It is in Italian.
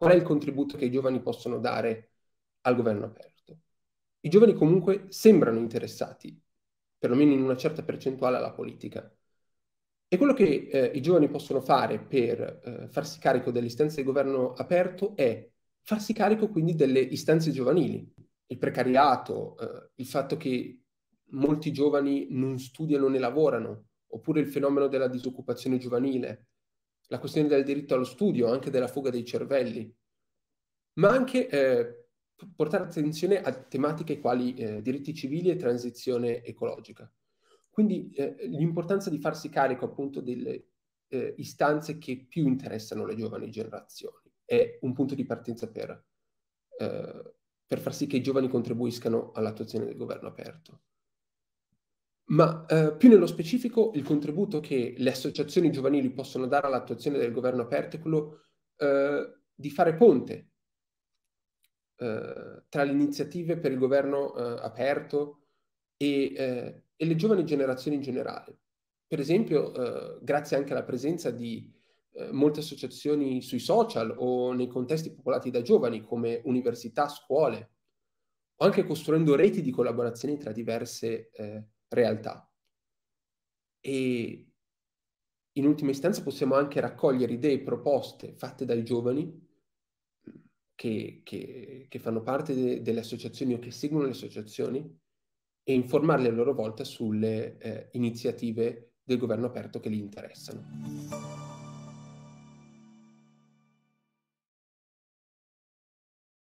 Qual è il contributo che i giovani possono dare al governo aperto? I giovani comunque sembrano interessati, perlomeno in una certa percentuale, alla politica. E quello che eh, i giovani possono fare per eh, farsi carico delle istanze di governo aperto è farsi carico quindi delle istanze giovanili, il precariato, eh, il fatto che molti giovani non studiano né lavorano, oppure il fenomeno della disoccupazione giovanile, la questione del diritto allo studio, anche della fuga dei cervelli, ma anche eh, portare attenzione a tematiche quali eh, diritti civili e transizione ecologica. Quindi eh, l'importanza di farsi carico appunto delle eh, istanze che più interessano le giovani generazioni è un punto di partenza per, eh, per far sì che i giovani contribuiscano all'attuazione del governo aperto. Ma eh, più nello specifico il contributo che le associazioni giovanili possono dare all'attuazione del governo aperto è quello eh, di fare ponte eh, tra le iniziative per il governo eh, aperto e, eh, e, le giovani generazioni in generale. Per esempio, grazie anche alla presenza di molte associazioni sui social o nei contesti popolati da giovani come università, scuole, o anche costruendo reti di collaborazione tra diverse eh, realtà. E in ultima istanza possiamo anche raccogliere idee e proposte fatte dai giovani che, che, che fanno parte de, delle associazioni o che seguono le associazioni e informarli a loro volta sulle eh, iniziative del governo aperto che li interessano.